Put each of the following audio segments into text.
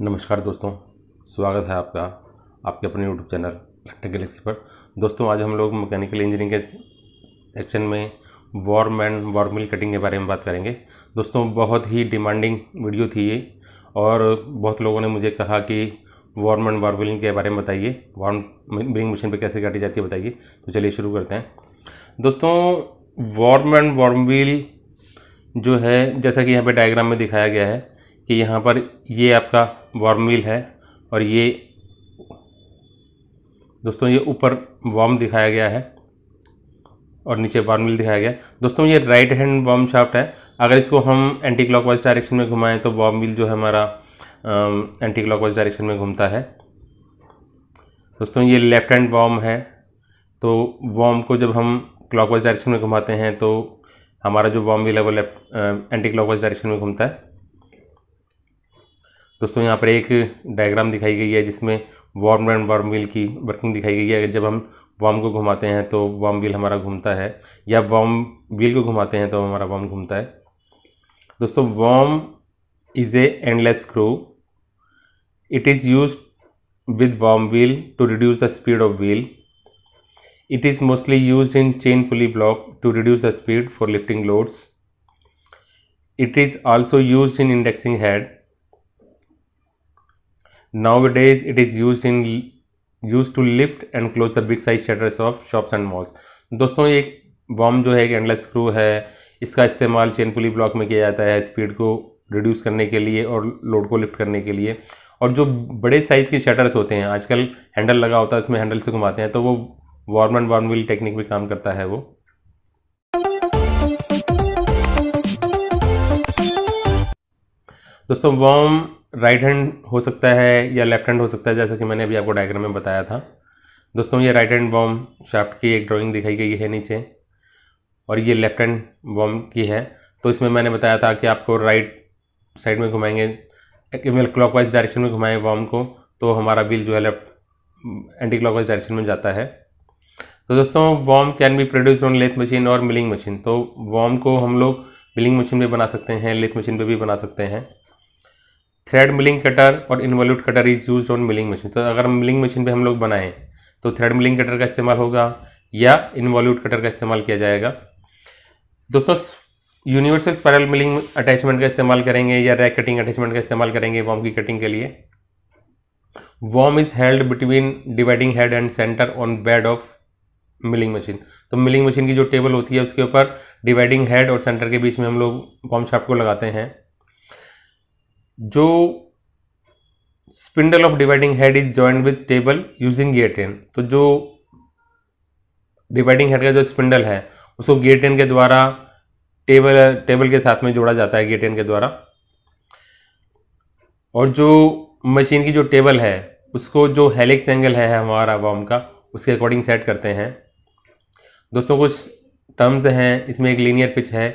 नमस्कार दोस्तों स्वागत है आपका आपके अपने यूट्यूब चैनल इलेक्ट्रिक गैलेक्सी पर दोस्तों आज हम लोग मैकेनिकल इंजीनियरिंग के सेक्शन में वार्म एंड वार्मिल कटिंग के बारे में बात करेंगे दोस्तों बहुत ही डिमांडिंग वीडियो थी ये और बहुत लोगों ने मुझे कहा कि वार्म एंड वार्मिलिंग के बारे में बताइए वार्म बिलिंग मशीन पर कैसे काटी जाती है बताइए तो चलिए शुरू करते हैं दोस्तों वार्म एंड वार्मिल जो है जैसा कि यहाँ पे डायग्राम में दिखाया गया है कि यहाँ पर ये आपका वार्मिल है और ये दोस्तों ये ऊपर वार्म दिखाया गया है और नीचे वार्मिल दिखाया गया दोस्तों ये राइट हैंड वार्म शाफ्ट है अगर इसको हम एंटी क्लॉकवाइज डायरेक्शन में घुमाएं तो व्हील जो है हमारा एंटी क्लॉकवाइज डायरेक्शन में घूमता है दोस्तों ये लेफ्ट हैंड वार्म है तो वार्म को जब हम क्लॉकवाइज डायरेक्शन में घुमाते हैं तो हमारा जो वार्म व्हील है वो लेफ्ट एंटी क्लॉकवाइज डायरेक्शन में घूमता है दोस्तों यहाँ पर एक डायग्राम दिखाई गई है जिसमें वार्म एंड वार्म व्हील की वर्किंग दिखाई गई है जब हम वाम को घुमाते हैं तो वाम व्हील हमारा घूमता है या वाम व्हील को घुमाते हैं तो हमारा वाम घूमता है दोस्तों worm is a endless screw it is use with worm wheel to reduce the speed of wheel it is mostly use in chain pulley block to reduce the speed for lifting loads it is also use in indexing head Nowadays, it is used in used to lift and close the big size shutters of shops and malls. दोस्तों ये Baum जो है एक endless screw है इसका इस्तेमाल chain pulley block में किया जाता है स्पीड को रिड्यूस करने के लिए और लोड को लिफ्ट करने के लिए और जो बड़े साइज़ के शटर्स होते हैं आजकल हैंडल लगा होता है उसमें हैंडल से घुमाते हैं तो वो worm and worm wheel technique में काम करता है वो दोस्तों वॉम राइट हैंड हो सकता है या लेफ्ट हैंड हो सकता है जैसा कि मैंने अभी आपको डायग्राम में बताया था दोस्तों ये राइट हैंड बॉम शाफ्ट की एक ड्राइंग दिखाई गई है नीचे और ये लेफ्ट हैंड बॉम की है तो इसमें मैंने बताया था कि आपको राइट साइड में घुमाएंगे मतलब क्लॉक वाइज डायरेक्शन में घुमाएं बॉम को तो हमारा बिल जो है left anticlockwise direction में जाता है तो दोस्तों worm can be produce on lathe machine और मिलिंग मशीन तो वॉम को हम लोग मिलिंग मशीन पर बना सकते हैं लेथ मशीन पे भी बना सकते हैं थ्रेड मिलिंग कटर और involute cutter is use on milling machine तो अगर मिलिंग मशीन पे हम लोग बनाएं तो थ्रेड मिलिंग कटर का इस्तेमाल होगा या इन्वोल्यूट कटर का इस्तेमाल किया जाएगा दोस्तों यूनिवर्सल स्पायरल मिलिंग अटैचमेंट का इस्तेमाल करेंगे या रैक कटिंग अटैचमेंट का इस्तेमाल करेंगे वॉम की कटिंग के लिए worm is held between dividing head and centre on bed of milling machine तो मिलिंग मशीन की जो टेबल होती है उसके ऊपर डिवाइडिंग हेड और सेंटर के बीच में हम लोग वॉम शाफ्ट को लगाते हैं जो spindle of dividing head is joint with table using gear train तो जो डिवाइडिंग हेड का जो स्पिंडल है उसको गियर ट्रेन के द्वारा टेबल टेबल के साथ में जोड़ा जाता है गियर ट्रेन के द्वारा और जो मशीन की जो टेबल है उसको जो हेलिक्स एंगल है हमारा वॉम का उसके अकॉर्डिंग सेट करते हैं दोस्तों कुछ टर्म्स हैं इसमें एक लीनियर पिच है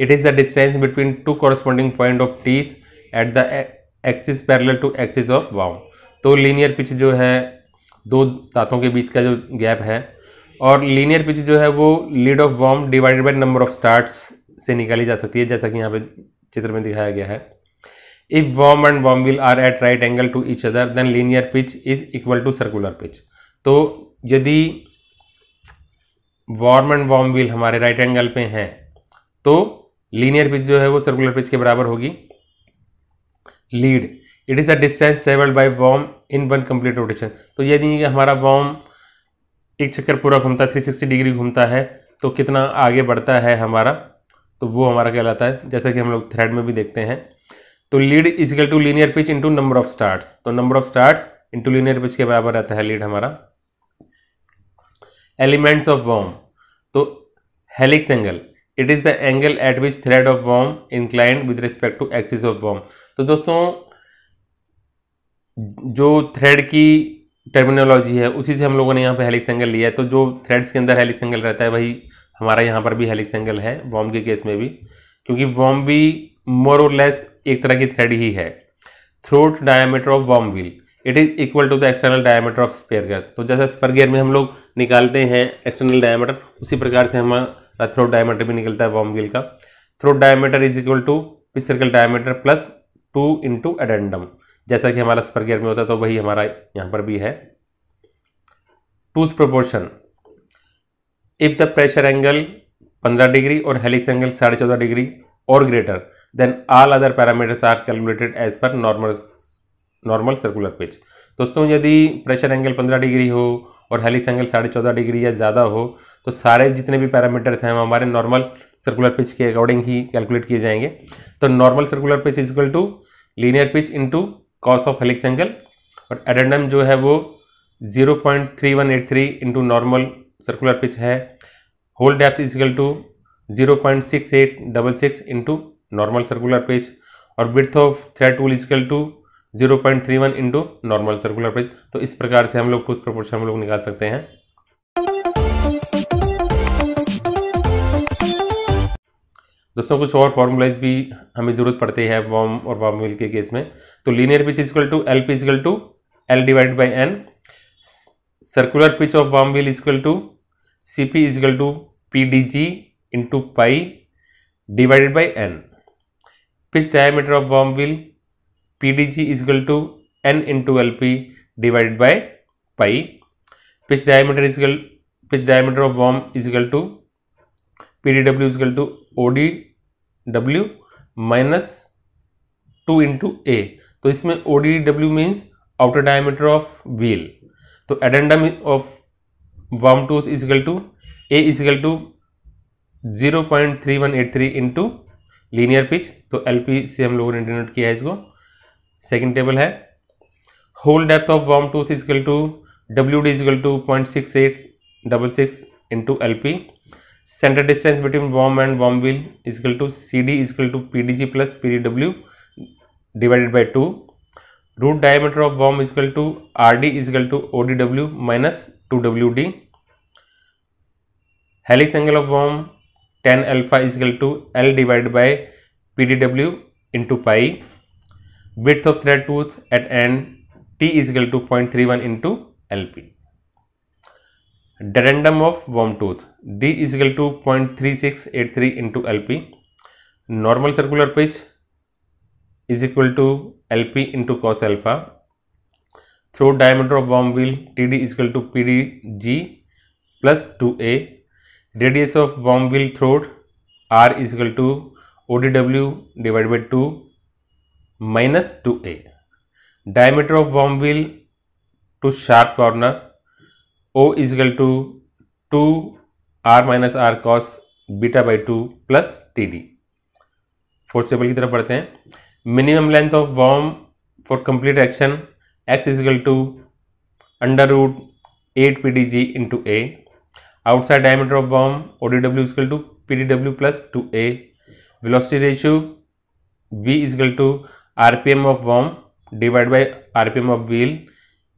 it is the distance between two corresponding point of teeth at the axis parallel to axis of worm तो लीनियर पिच जो है दो दांतों के बीच का जो गैप है और लीनियर पिच जो है वो lead of worm divided by number of starts से निकाली जा सकती है जैसा कि यहाँ पे चित्र में दिखाया गया है if worm and worm wheel are at right angle to each other then linear pitch is equal to circular pitch तो यदि वॉर्म एंड वॉम विल हमारे राइट एंगल पे हैं तो लीनियर पिच जो है वो सर्कुलर पिच के बराबर होगी lead it is the distance travelled by worm in one complete rotation तो ये नहीं है कि हमारा वॉम एक चक्कर पूरा घूमता है थ्री सिक्सटी डिग्री घूमता है तो कितना आगे बढ़ता है हमारा तो वो हमारा कहलाता है जैसा कि हम लोग थ्रेड में भी देखते हैं तो lead is equal to linear pitch into number of starts तो number of starts into linear pitch के बराबर रहता है लीड हमारा एलिमेंट्स ऑफ वॉम तो helix angle it is the angle at which thread of worm inclined with respect to axis of worm तो दोस्तों जो थ्रेड की टर्मिनोलॉजी है उसी से हम लोगों ने यहाँ पे हेलिक्स एंगल लिया है तो जो थ्रेड्स के अंदर हेलिक्स एंगल रहता है वही हमारा यहाँ पर भी हेलिक्स एंगल है बॉम्ब के केस में भी क्योंकि बॉम्ब भी मोर और लेस एक तरह की थ्रेड ही है थ्रोट डायामीटर ऑफ बॉम्ब wheel it is equal to the external diameter of spur gear तो जैसा स्पेयर गियर में हम लोग निकालते हैं एक्सटर्नल डायामीटर उसी प्रकार से हमारा थ्रोट डायमीटर भी निकलता है बॉम्ब व्हील का throat diameter is equal to pitch circle diameter plus two into addendum जैसा कि हमारा स्पर्गियर में होता है तो वही हमारा यहाँ पर भी है tooth proportion if the pressure angle 15 degree और हेलिक्स एंगल साढ़े चौदह डिग्री और greater than all other parameters are calculated as per normal normal circular pitch दोस्तों यदि प्रेशर एंगल 15 डिग्री हो और हेलिक्स एंगल साढ़े चौदह डिग्री या ज़्यादा हो तो सारे जितने भी पैरामीटर्स हैं वो हमारे नॉर्मल सर्कुलर पिच के अकॉर्डिंग ही कैलकुलेट किए जाएंगे तो normal circular pitch is equal to linear pitch into cos of helix angle और एडेंडम जो है वो 0.3183 point three one eight three into normal circular pitch है whole depth is equal to zero point six eight double six into normal circular pitch और width of thread tool is equal to zero point three one into normal circular pitch तो इस प्रकार से हम लोग कुछ proportion हम लोग निकाल सकते हैं दोस्तों कुछ और फॉर्मूलाइज भी हमें ज़रूरत पड़ती है वॉम और वार्म मिल के केस में तो linear pitch is equal to L P is equal to L divide by N circular pitch of worm wheel is equal to C P is equal to P D G into pi divided by N pitch diameter of worm wheel P D G is equal to N into L P divided by pi pitch diameter is equal pitch diameter of worm is equal to P D W is equal to O D W minus two into A तो इसमें O D W means outer diameter of wheel तो addendum of worm tooth is equal to A is equal to zero point three one eight three into linear pitch तो L P से हम लोगों ने denote किया है इसको सेकेंड टेबल है whole depth of worm tooth is equal to W D is equal to point six eight double six into L P center distance between bomb and bomb wheel is equal to CD is equal to PDG plus PDW divided by 2. Root diameter of bomb is equal to RD is equal to ODW minus 2WD. Helix angle of bomb 10 alpha is equal to L divided by PDW into pi. Width of thread tooth at end T is equal to 0.31 into LP. Dedendum of worm tooth D is equal to 0.3683 into LP. Normal circular pitch is equal to LP into cos alpha. Throat diameter of worm wheel TD is equal to PDG plus 2A. Radius of worm wheel throat R is equal to ODW divided by 2 minus 2A. Diameter of worm wheel to sharp corner O is equal to two R minus R cos beta by two plus T D fourth table की तरफ बढ़ते हैं minimum length of worm for complete action X is equal to under root eight P D G into A outside diameter of worm O D W is equal to P D W plus two A velocity ratio V is equal to R P M of worm divide by are P M of wheel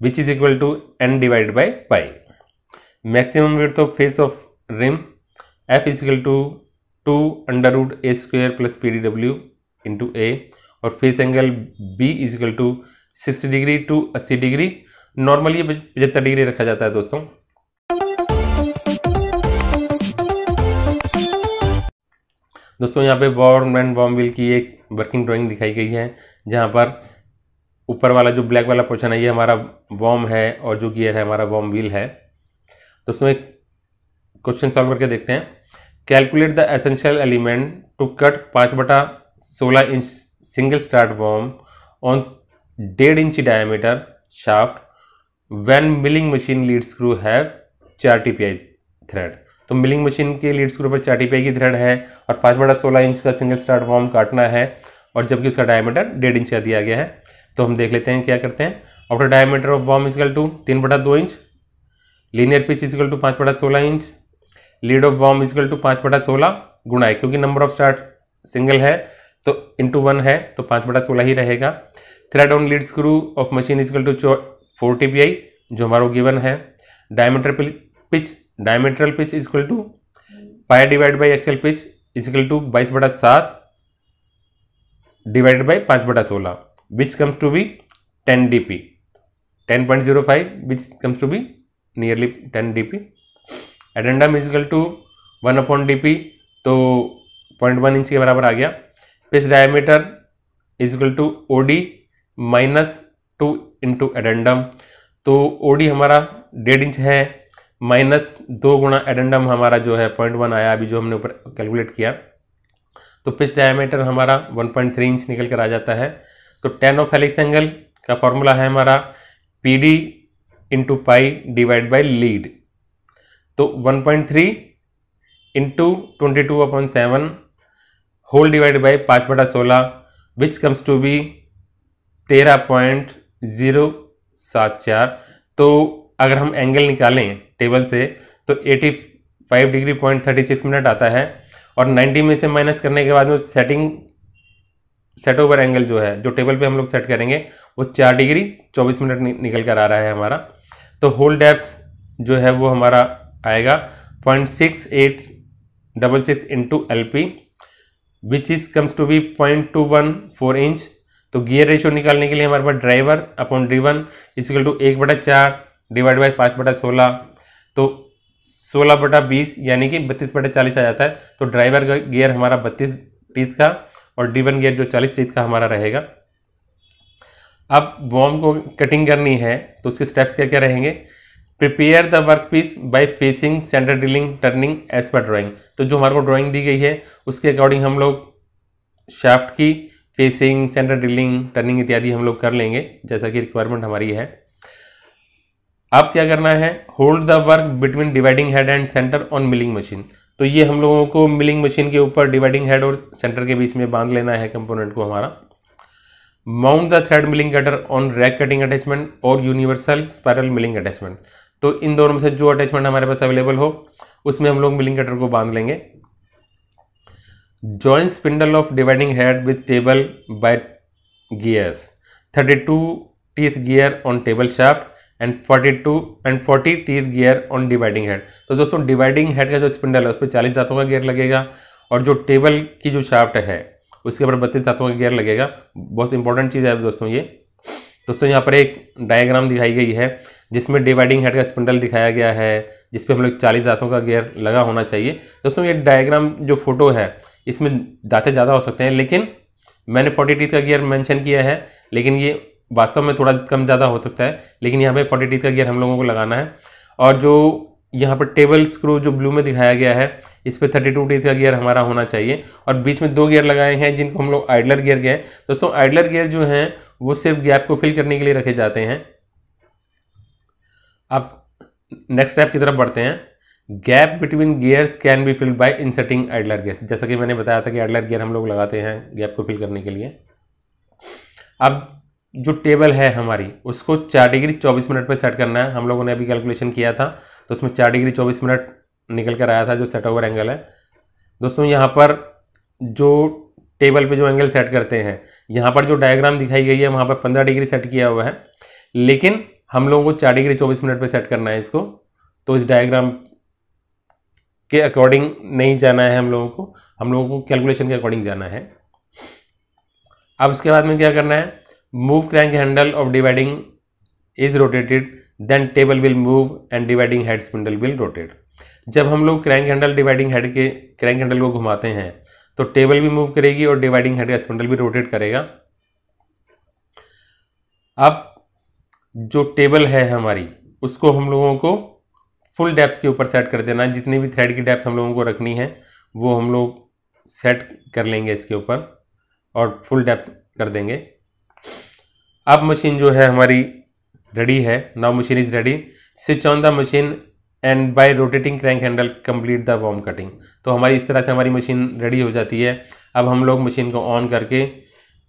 which is equal to N divide by pi maximum width of face of rim F is equal to two under root A square plus P D W into A और face angle B is equal to sixty degree to अस्सी degree normally पचहत्तर degree रखा जाता है दोस्तों दोस्तों यहाँ पे बॉर्न एंड विल की एक वर्किंग ड्राइंग दिखाई गई है जहाँ पर ऊपर वाला जो ब्लैक वाला पोर्शन है ये हमारा बॉम है और जो गियर है हमारा बॉम व्हील है तो उसमें एक क्वेश्चन सॉल्व करके देखते हैं calculate the essential element to cut पाँच बटा सोलह inch single start worm on डेढ़ inch diameter shaft when milling machine lead screw है चार टी थ्रेड तो मिलिंग मशीन के लीड स्क्रू पर चार टी की थ्रेड है और पाँच बटा सोलह इंच का सिंगल स्टार्ट बॉम काटना है और जबकि उसका डायमीटर डेढ़ इंच का दिया गया है तो हम देख लेते हैं क्या करते हैं outer diameter of worm is equal to तीन बटा दो inch linear pitch is equal to पाँच बटा सोलह inch lead of worm is equal to पाँच बटा सोलह गुणा है क्योंकि नंबर ऑफ स्टार्ट सिंगल है तो इंटू वन है तो पाँच बटा सोलह ही रहेगा thread on lead screw of machine is equal to four T P I जो हमारा गिवन है diameter pitch diametral pitch is equal to pi divide by axial pitch is equal to बाईस बटा सात डिवाइड बाई पाँच बटा सोलह which comes to be ten D P ten point zero five which comes to be nearly ten D P addendum is equal to one upon D P तो point one inch के बराबर आ गया pitch diameter is equal to O D minus two into addendum तो O D हमारा डेढ़ inch है minus दो गुणा एडेंडम हमारा जो है पॉइंट वन आया अभी जो हमने ऊपर कैलकुलेट किया तो पिच डायमीटर हमारा वन पॉइंट थ्री इंच निकल कर आ जाता है तो टेन ऑफ हेलिक्स एंगल का फॉर्मूला है हमारा P D into pi divide by lead तो 1.3 point three into twenty two upon seven whole divide by पाँच बटा सोलह विच कम्स टू बी तेरह पॉइंट ज़ीरो सात चार तो अगर हम एंगल निकालें टेबल से तो eighty five degree point thirty six minute आता है और नाइन्टी में से माइनस करने के बाद में सेटिंग सेट ओवर एंगल जो है जो टेबल पे हम लोग सेट करेंगे वो चार डिग्री चौबीस मिनट निकल कर आ रहा है हमारा तो होल डेप्थ जो है वो हमारा आएगा point six eight double six into L P which is comes to be point two one four inch तो गियर रेशियो निकालने के लिए हमारे पास driver upon driven is equal to एक बटा चार डिवाइड बाई पाँच बटा सोलह तो सोलह बटा बीस यानी कि बत्तीस बटा चालीस आ जाता है तो ड्राइवर का गियर हमारा बत्तीस टीथ का और डी वन गियर जो चालीस टीथ का हमारा रहेगा अब बॉम को कटिंग करनी है तो उसके स्टेप्स क्या क्या रहेंगे prepare the work piece by facing centre drilling turning as per drawing तो जो हमारे को ड्राॅइंग दी गई है उसके अकॉर्डिंग हम लोग शाफ्ट की फेसिंग सेंटर ड्रिलिंग टर्निंग इत्यादि हम लोग कर लेंगे जैसा कि रिक्वायरमेंट हमारी है अब क्या करना है hold the work between dividing head and centre on milling machine तो ये हम लोगों को मिलिंग मशीन के ऊपर डिवाइडिंग हेड और सेंटर के बीच में बांध लेना है कंपोनेंट को हमारा mount the thread milling cutter on rack cutting attachment और यूनिवर्सल स्पायरल मिलिंग अटैचमेंट तो इन दोनों में से जो अटैचमेंट हमारे पास अवेलेबल हो उसमें हम लोग मिलिंग कटर को बांध लेंगे joint spindle of dividing head with table by gears 32 teeth gear on table shaft and 42 and 40 teeth gear on dividing head तो दोस्तों डिवाइडिंग हेड का जो स्पिंडल है उस पर चालीस दांतों का गियर लगेगा और जो टेबल की जो शाफ्ट है उसके ऊपर बत्तीस धातुओं का गेयर लगेगा बहुत इंपॉर्टेंट चीज़ है दोस्तों ये दोस्तों यहाँ पर एक डायग्राम दिखाई गई है जिसमें डिवाइडिंग हेड का स्पिंडल दिखाया गया है जिस पर हम लोग चालीस दांतों का गेयर लगा होना चाहिए दोस्तों ये डायग्राम जो फोटो है इसमें दाँतें ज़्यादा हो सकते हैं लेकिन मैंने फोर्टी टीथ का गियर मेंशन किया है लेकिन ये वास्तव में थोड़ा कम ज़्यादा हो सकता है लेकिन यहाँ पे फोर्टी टीथ का गियर हम लोगों को लगाना है और जो यहाँ पर टेबल स्क्रू जो ब्लू में दिखाया गया है इस पर थर्टी टू टीथ का गियर हमारा होना चाहिए और बीच में दो गियर लगाए हैं जिनको हम लोग आइडलर गियर गए दोस्तों आइडलर गियर जो हैं वो सिर्फ गैप को फिल करने के लिए रखे जाते हैं अब नेक्स्ट स्टेप की तरफ बढ़ते हैं gap between gears can be filled by inserting idler gears जैसा कि मैंने बताया था कि आइडलर गियर हम लोग लगाते हैं गैप को फिल करने के लिए अब जो टेबल है हमारी उसको चार डिग्री चौबीस मिनट पर सेट करना है हम लोगों ने अभी कैलकुलेशन किया था तो उसमें चार डिग्री चौबीस मिनट निकल कर आया था जो सेट ओवर एंगल है दोस्तों यहाँ पर जो टेबल पे जो एंगल सेट करते हैं यहाँ पर जो डायग्राम दिखाई गई है वहाँ पर पंद्रह डिग्री सेट किया हुआ है लेकिन हम लोगों को चार डिग्री चौबीस मिनट पर सेट करना है इसको तो इस डायग्राम के अकॉर्डिंग नहीं जाना है हम लोगों को हम लोगों को कैलकुलेशन के अकॉर्डिंग जाना है अब उसके बाद में क्या करना है move crank handle of dividing is rotated then table will move and dividing head spindle will rotate जब हम लोग क्रैंक हैंडल डिवाइडिंग हेड के क्रैंक हैंडल को घुमाते हैं तो टेबल भी मूव करेगी और डिवाइडिंग हेड का स्पिंडल भी रोटेट करेगा अब जो टेबल है हमारी उसको हम लोगों को फुल डेप्थ के ऊपर सेट कर देना है जितनी भी थ्रेड की डेप्थ हम लोगों को रखनी है वो हम लोग सेट कर लेंगे इसके ऊपर और फुल डेप्थ कर देंगे अब मशीन जो है हमारी रेडी है now machine is ready switch on the machine and by rotating crank handle complete the worm cutting तो हमारी इस तरह से हमारी मशीन रेडी हो जाती है अब हम लोग मशीन को ऑन करके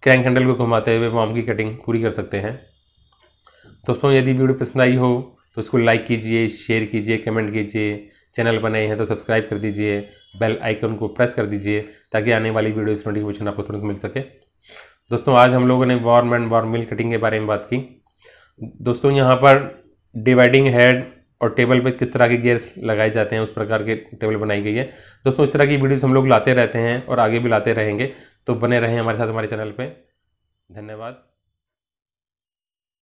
क्रैंक हैंडल को घुमाते हुए वॉम की कटिंग पूरी कर सकते हैं दोस्तों यदि वीडियो पसंद आई हो तो इसको लाइक कीजिए शेयर कीजिए कमेंट कीजिए चैनल बनाए हैं तो सब्सक्राइब कर दीजिए बेल आइकन को प्रेस कर दीजिए ताकि आने वाली वीडियोज़ नोटिफिकेशन आपको तुरंत मिल सके दोस्तों आज हम लोगों ने worm and worm mill cutting के बारे में बात की दोस्तों यहाँ पर डिवाइडिंग हेड और टेबल पे किस तरह के गियर्स लगाए जाते हैं उस प्रकार के टेबल बनाई गई है दोस्तों इस तरह की वीडियोस हम लोग लाते रहते हैं और आगे भी लाते रहेंगे तो बने रहें हमारे साथ हमारे चैनल पे धन्यवाद